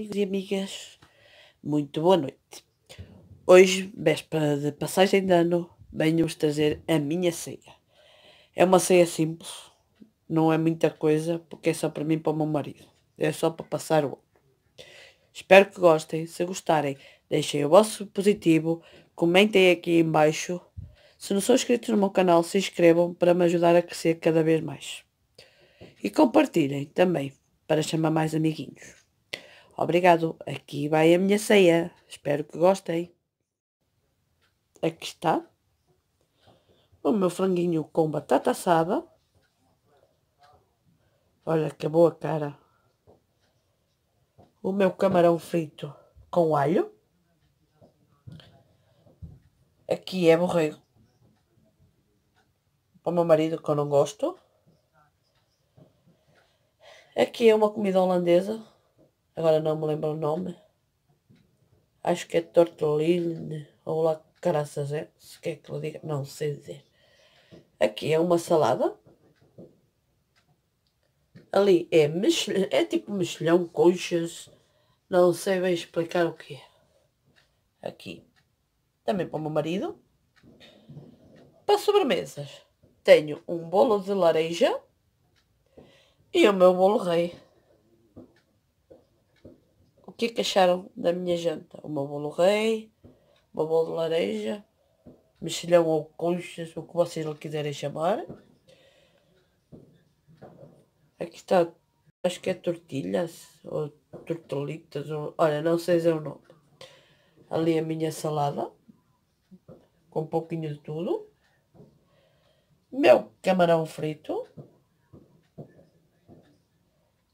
amigos e amigas, muito boa noite. Hoje, véspera de passagem de ano, venho-vos trazer a minha ceia. É uma ceia simples, não é muita coisa, porque é só para mim e para o meu marido. É só para passar o ano. Espero que gostem. Se gostarem, deixem o vosso positivo, comentem aqui embaixo. Se não são inscritos no meu canal, se inscrevam para me ajudar a crescer cada vez mais. E compartilhem também para chamar mais amiguinhos. Obrigado, aqui vai a minha ceia. Espero que gostem. Aqui está o meu franguinho com batata assada. Olha que boa cara. O meu camarão frito com alho. Aqui é borrego. Para o meu marido que eu não gosto. Aqui é uma comida holandesa agora não me lembro o nome. Acho que é tortellini ou lá caraças é, se quer que eu diga, não sei dizer. Aqui é uma salada. Ali é, mexilhão, é tipo mexilhão, conchas, não sei bem explicar o que é. Aqui, também para o meu marido. Para sobremesas, tenho um bolo de laranja e o meu bolo rei que é que acharam da minha janta? Uma bolo rei, uma bolo de laranja, mexilhão ou conchas, o que vocês lhe quiserem chamar. Aqui está, acho que é tortilhas ou tortolitas, ou, olha, não sei dizer o nome. Ali a minha salada, com um pouquinho de tudo. Meu camarão frito.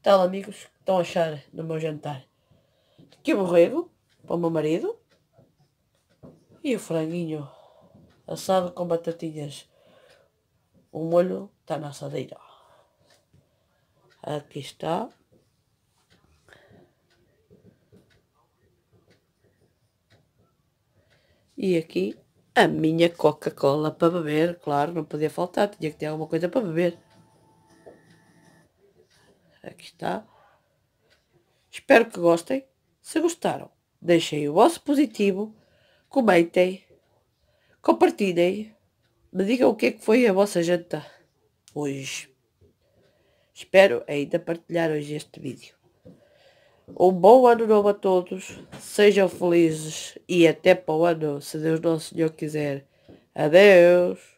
Tal amigos, que estão a achar no meu jantar? que borrego para o meu marido. E o franguinho assado com batatinhas. O molho está na assadeira. Aqui está. E aqui a minha Coca-Cola para beber. Claro, não podia faltar. Tinha que ter alguma coisa para beber. Aqui está. Espero que gostem. Se gostaram, deixem o vosso positivo, comentem, compartilhem, me digam o que é que foi a vossa janta hoje. Espero ainda partilhar hoje este vídeo. Um bom ano novo a todos, sejam felizes e até para o ano, se Deus Nosso Senhor quiser. Adeus!